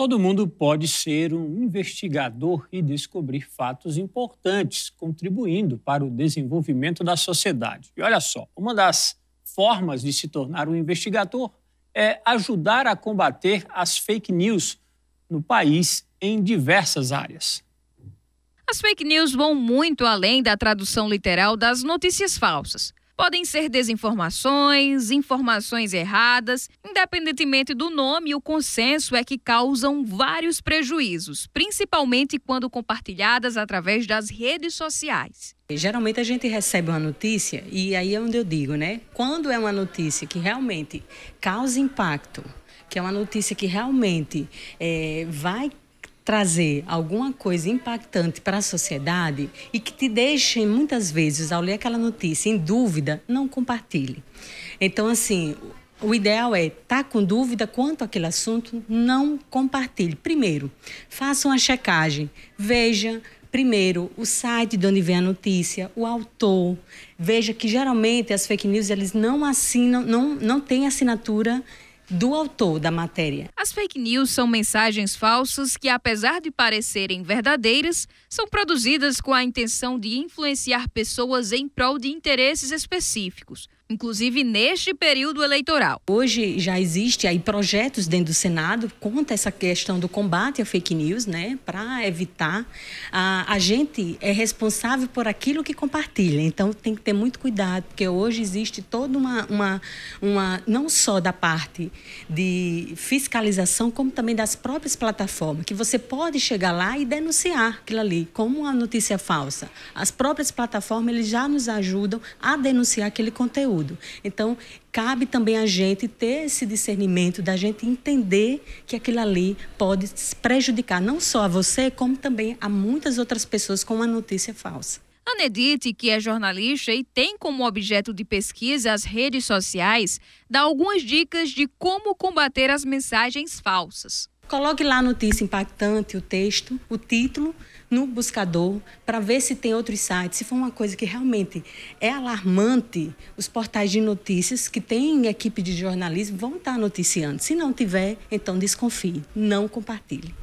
Todo mundo pode ser um investigador e descobrir fatos importantes, contribuindo para o desenvolvimento da sociedade. E olha só, uma das formas de se tornar um investigador é ajudar a combater as fake news no país em diversas áreas. As fake news vão muito além da tradução literal das notícias falsas podem ser desinformações, informações erradas, independentemente do nome, o consenso é que causam vários prejuízos, principalmente quando compartilhadas através das redes sociais. Geralmente a gente recebe uma notícia e aí é onde eu digo, né? Quando é uma notícia que realmente causa impacto, que é uma notícia que realmente é, vai trazer alguma coisa impactante para a sociedade e que te deixe, muitas vezes, ao ler aquela notícia em dúvida, não compartilhe. Então, assim, o ideal é estar tá com dúvida quanto àquele assunto, não compartilhe. Primeiro, faça uma checagem, veja primeiro o site de onde vem a notícia, o autor. Veja que geralmente as fake news eles não assinam, não não tem assinatura do autor da matéria. As fake news são mensagens falsas que, apesar de parecerem verdadeiras, são produzidas com a intenção de influenciar pessoas em prol de interesses específicos inclusive neste período eleitoral. Hoje já existe aí projetos dentro do Senado contra essa questão do combate à fake news, né? Para evitar a, a gente é responsável por aquilo que compartilha. Então tem que ter muito cuidado, porque hoje existe toda uma uma, uma não só da parte de fiscalização, como também das próprias plataformas, que você pode chegar lá e denunciar aquilo ali como uma notícia falsa. As próprias plataformas eles já nos ajudam a denunciar aquele conteúdo. Então, cabe também a gente ter esse discernimento, da gente entender que aquilo ali pode prejudicar não só a você, como também a muitas outras pessoas com uma notícia falsa. Anedite, que é jornalista e tem como objeto de pesquisa as redes sociais, dá algumas dicas de como combater as mensagens falsas. Coloque lá a notícia impactante, o texto, o título no buscador para ver se tem outros sites. Se for uma coisa que realmente é alarmante, os portais de notícias que têm equipe de jornalismo vão estar noticiando. Se não tiver, então desconfie, não compartilhe.